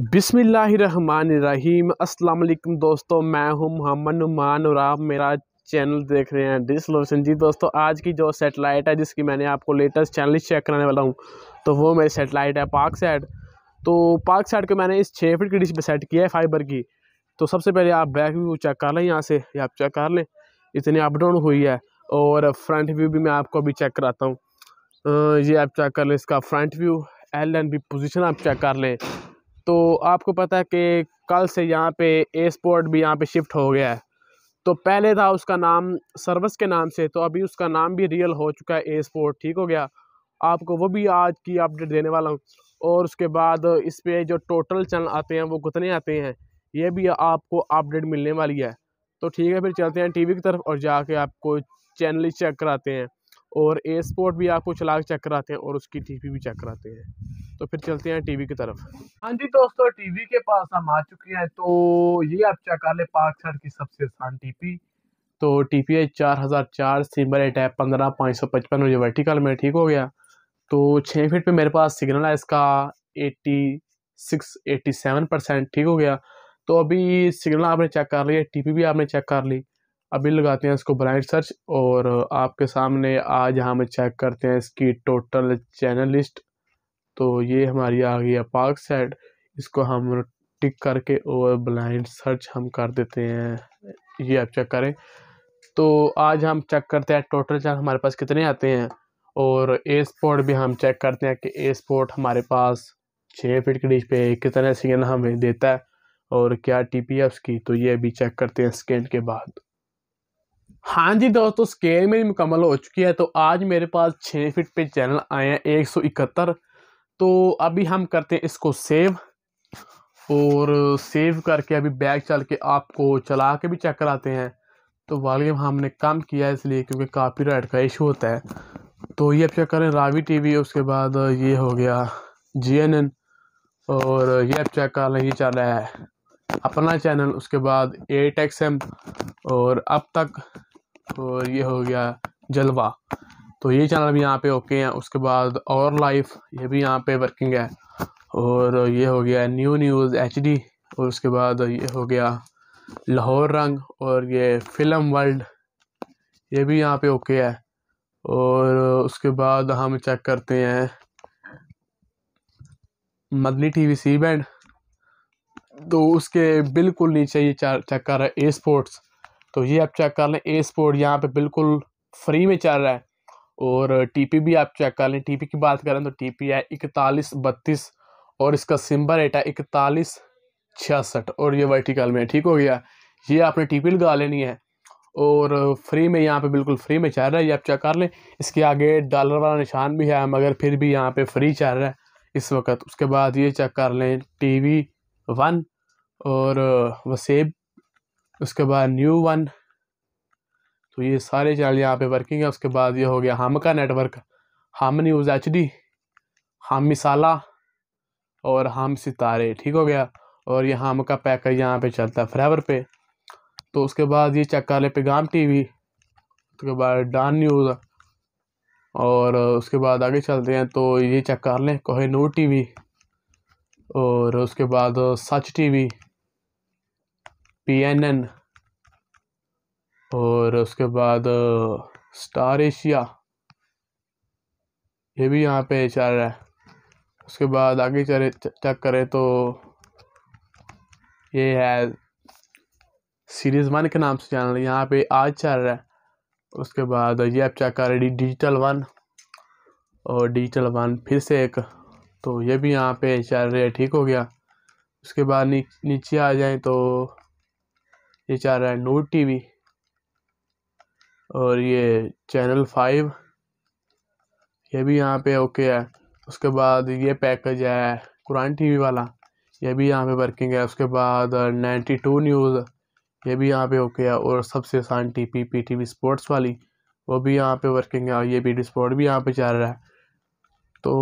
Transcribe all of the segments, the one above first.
बिसमीम असलकम दोस्तों मैं हूं मोहम्मद नुमान और आप मेरा चैनल देख रहे हैं डिस लोशन जी दोस्तों आज की जो सेटेलाइट है जिसकी मैंने आपको लेटेस्ट चैनल चेक कराने वाला हूं तो वो मेरी सेटेलाइट है पाक सेट तो पाक सेट को मैंने इस छः फिट की डिश पर सेट किया है फाइबर की तो सबसे पहले आप बैक व्यू चेक कर लें यहाँ से आप चेक कर लें इतनी अप डाउन हुई है और फ्रंट व्यू भी मैं आपको अभी चेक कराता हूँ ये आप चेक कर लें इसका front view L and B position आप चेक कर लें तो आपको पता है कि कल से यहाँ पे एयरपोर्ट भी यहाँ पे शिफ्ट हो गया है तो पहले था उसका नाम सर्विस के नाम से तो अभी उसका नाम भी रियल हो चुका है एयरपोर्ट ठीक हो गया आपको वो भी आज की अपडेट देने वाला हूँ और उसके बाद इस पर जो टोटल चैनल आते हैं वो कितने आते हैं ये भी आपको अपडेट मिलने वाली है तो ठीक है फिर चलते हैं टी की तरफ और जाके आपको चैनल चेक कराते हैं और ए स्पोर्ट भी आपको चला के चेक कराते हैं और उसकी टीवी भी चेक कराते हैं तो फिर चलते हैं टीवी की तरफ हाँ जी दोस्तों टीवी के पास हम आ चुके हैं तो ये आप चेक कर ले पार्क सड़ की सबसे आसान टीपी तो टीपी है चार हज़ार चार सिमर एट है पंद्रह पाँच सौ पचपन मुझे वर्टिकल में ठीक हो गया तो छः फीट पे मेरे पास सिग्नल है इसका eighty six eighty seven percent ठीक हो गया तो अभी सिग्नल आपने चेक कर लिया टीपी भी आपने चेक कर ली अभी लगाते हैं इसको ब्लाइंड सर्च और आपके सामने आज हम चेक करते हैं इसकी टोटल चैनल लिस्ट तो ये हमारी आ गई है पार्क साइड इसको हम टिक करके और ब्लाइंड सर्च हम कर देते हैं ये आप चेक करें तो आज हम चेक करते हैं टोटल चैनल हमारे पास कितने आते हैं और ए स्पोर्ट भी हम चेक करते हैं कि ए स्पोर्ट हमारे पास छः फिट की डिश पे कितने सिग्नल हमें देता है और क्या टी पी है उसकी तो ये अभी चेक करते हैं स्कैन के बाद हाँ जी दोस्तों स्केल मेरी मुकम्मल हो चुकी है तो आज मेरे पास छः फिट पे चैनल आए हैं एक सौ इकहत्तर तो अभी हम करते हैं इसको सेव और सेव करके अभी बैग चल के आपको चला के भी चेक कराते हैं तो वॉल्यूम हमने कम किया है इसलिए क्योंकि राइट का इशू होता है तो ये आप चेक करें रावी टीवी उसके बाद ये हो गया जीएनएन और ये आप चेक कर लें ये चल रहा है अपना चैनल उसके बाद ए टेक्स और अब तक और तो ये हो गया जलवा तो ये चैनल भी यहाँ पे ओके हैं उसके बाद और लाइफ ये भी यहाँ पे वर्किंग है और ये हो गया न्यू न्यूज़ एच डी और उसके बाद ये हो गया लाहौर रंग और ये फिल्म वर्ल्ड ये भी यहाँ पे ओके है और उसके बाद हम चेक करते हैं मदनी टीवी सी बैंड तो उसके बिल्कुल नीचे ये चेक कर रहा है ए स्पोर्ट्स तो ये आप चेक कर लें ए स्पोर्ट यहाँ पे बिल्कुल फ्री में चल रहा है और टीपी भी आप चेक कर लें टीपी की बात करें तो टीपी है इकतालीस बत्तीस और इसका सिम्बल रेट है इकतालीस छियासठ और ये वर्टिकल में ठीक हो गया ये आपने टीपी लगा लेनी है और फ्री में यहाँ पे बिल्कुल फ्री में चल रहा है ये आप चेक कर लें इसके आगे डॉलर वाला निशान भी है मगर फिर भी यहाँ पर फ्री चल रहा है इस वक्त उसके बाद ये चेक कर लें टी वी वन और वसेब उसके बाद न्यू वन तो ये सारे चैनल यहाँ पे वर्किंग है उसके बाद ये हो गया हम का नेटवर्क हम न्यूज़ एच डी हम मिसाला और हम सितारे ठीक हो गया और ये हम का पैकेज यहाँ पे चलता है फ्रेवर पे तो उसके बाद ये चेक कर ले पैगाम टी वी उसके बाद डान न्यूज़ और उसके बाद आगे चलते हैं तो ये चेक कर लें कोहे नूर टी वी और उसके बाद सच T V P N N और उसके बाद स्टार एशिया ये भी यहाँ पे चल रहा है उसके बाद आगे चले चेक करें तो ये है सीरीज़ वन के नाम से चैनल यहाँ पे आज चल रहा है उसके बाद ये आप चेक कर रहे डिजिटल वन और डिजिटल वन फिर से एक तो ये भी यहाँ पे चल रहा है ठीक हो गया उसके बाद नीचे आ जाए तो ये चल रहा है नोट टीवी और ये चैनल फाइव ये भी यहाँ पे ओके है उसके बाद ये पैकेज है कुरान टीवी वाला ये भी यहाँ पे वर्किंग है उसके बाद नाइन्टी टू न्यूज़ ये भी यहाँ पे ओके है और सबसे आसान T P P T V sports वाली वो भी यहाँ पे वर्किंग है और ये पी डी स्पोर्ट भी यहाँ पे चल रहा है तो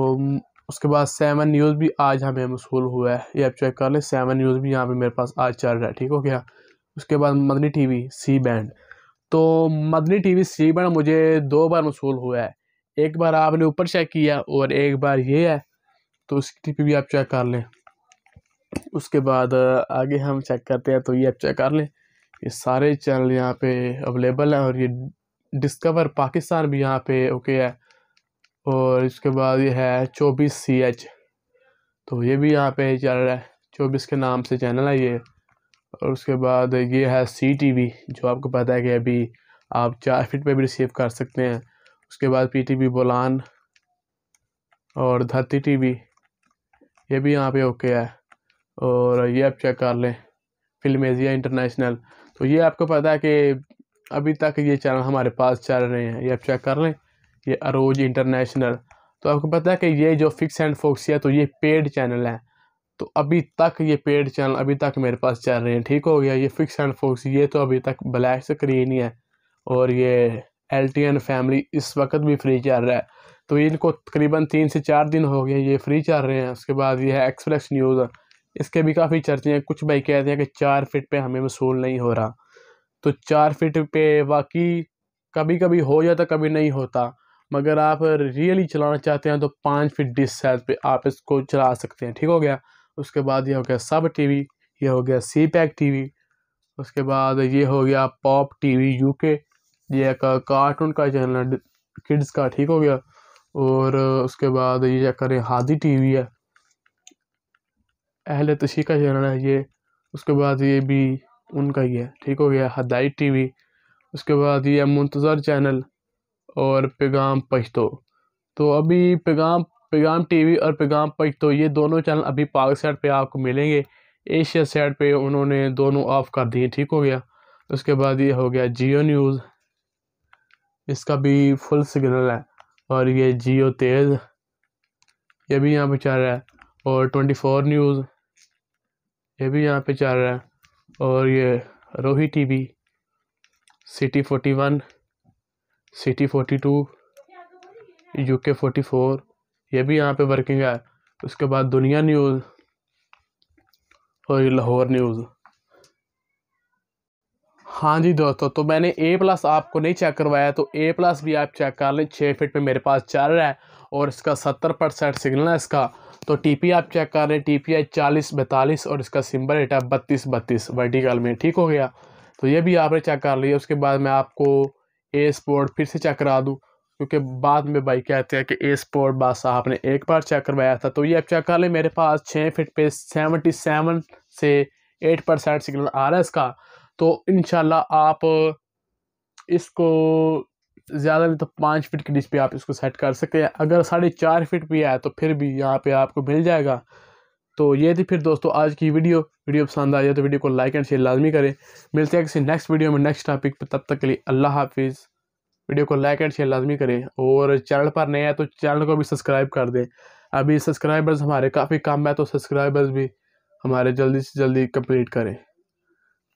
उसके बाद सेवन न्यूज़ भी आज हमें मशहूल हुआ है ये आप चेक कर लें सेवन न्यूज़ भी यहाँ पे मेरे पास आज चल रहा है ठीक हो गया उसके बाद मदनी टीवी सी बैंड तो मदनी टीवी सी बैंड मुझे दो बार मसूल हुआ है एक बार आपने ऊपर चेक किया और एक बार ये है तो उसकी टी भी आप चेक कर लें उसके बाद आगे हम चेक करते हैं तो ये आप चेक कर लें ये सारे चैनल यहाँ पे अवेलेबल हैं और ये डिस्कवर पाकिस्तान भी यहाँ पे ओके है और इसके बाद ये है चौबीस सी एच तो ये भी यहाँ पे चैनल है चौबीस के नाम से चैनल है ये और उसके बाद ये है सी टी वी जो आपको पता है कि अभी आप चार फिट पे भी रिसीव कर सकते हैं उसके बाद पी टी वी बोलान और धरती टी वी ये भी यहाँ पे ओके है और ये आप चेक कर लें फिल्म एजिया इंटरनेशनल तो ये आपको पता है कि अभी तक ये चैनल हमारे पास चल रहे हैं ये आप चेक कर लें ये अरोज इंटरनेशनल तो आपको पता है कि ये जो फिक्स एंड फोक्स है तो ये पेड चैनल है तो अभी तक ये पेड चैनल अभी तक मेरे पास चल रहे हैं ठीक हो गया ये फिक्स एंड फोक्स ये तो अभी तक ब्लैक स्क्रीन ही है और ये एल टी एन फैमिली इस वक्त भी फ्री चल रहा है तो इनको तकरीबन तीन से चार दिन हो गए ये फ्री चल रहे हैं उसके बाद ये है एक्सप्रेस न्यूज़ इसके भी काफ़ी चर्चे हैं कुछ भाई कहते हैं कि चार फिट पर हमें वसूल नहीं हो रहा तो चार फिट पे वाकई कभी कभी हो जाता कभी नहीं होता मगर आप रियली चलाना चाहते हैं तो पाँच फिट डिस पे आप इसको चला सकते हैं ठीक हो गया उसके बाद ये हो गया सब टीवी ये हो गया सी पैक टी उसके बाद ये हो गया पॉप टीवी यूके ये एक कार्टून का चैनल है किड्स का ठीक हो गया और उसके बाद ये चेक करें हादी टीवी है अहल तशी का चैनल है ये उसके बाद ये भी उनका ही है ठीक हो गया हदाई टीवी उसके बाद ये मुंतज़र चैनल और पैगाम पश्तो तो अभी पैगाम पैगाम टीवी और पैगाम पच तो ये दोनों चैनल अभी पाक साइड पे आपको मिलेंगे एशिया साइड पे उन्होंने दोनों ऑफ कर दिए ठीक हो गया उसके बाद ये हो गया जियो न्यूज़ इसका भी फुल सिग्नल है और ये जियो तेज़ ये भी यहाँ पे चल रहा है और ट्वेंटी फोर न्यूज़ ये भी यहाँ पे चल रहा है और ये रोही T V city forty one city forty two U K forty four ये भी यहाँ पे वर्किंग है उसके बाद दुनिया न्यूज़ और लाहौर न्यूज़ हाँ जी दोस्तों तो मैंने ए प्लस आपको नहीं चेक करवाया तो ए प्लस भी आप चेक कर लें छः फिट पे मेरे पास चल रहा है और इसका सत्तर परसेंट सिग्नल है इसका तो टीपी आप चेक कर लें टी पी आई चालीस बैतालीस और इसका सिंबल रेट है बत्तीस बत्तीस वर्टिकल में ठीक हो गया तो ये भी आपने चेक कर लिया उसके बाद मैं आपको ए स्पोर्ट फिर से चेक करा दूँ क्योंकि बाद में भाई कहते हैं कि ए स्पोर्ट साहब आपने एक बार चेक करवाया था तो ये आप चेक कर लें मेरे पास छः फिट पे सेवेंटी सेवन से एट परसेंट सिग्नल आ रहा है इसका तो इन आप इसको ज़्यादा नहीं तो पाँच फिट की डिस्प्ले आप इसको सेट कर सकते हैं अगर साढ़े चार फिट भी आए तो फिर भी यहाँ पे आपको मिल जाएगा तो ये थी फिर दोस्तों आज की वीडियो वीडियो पसंद आई है तो वीडियो को लाइक एंड शेयर लाजमी करें मिलते हैं किसी नेक्स्ट वीडियो में नेक्स्ट टॉपिक पर तब तक के लिए अल्लाह हाफिज़ वीडियो को लाइक एंड शेयर लाजमी करें और चैनल पर नए हैं तो चैनल को भी सब्सक्राइब कर दें अभी सब्सक्राइबर्स हमारे काफ़ी कम है तो सब्सक्राइबर्स भी हमारे जल्दी से जल्दी कंप्लीट करें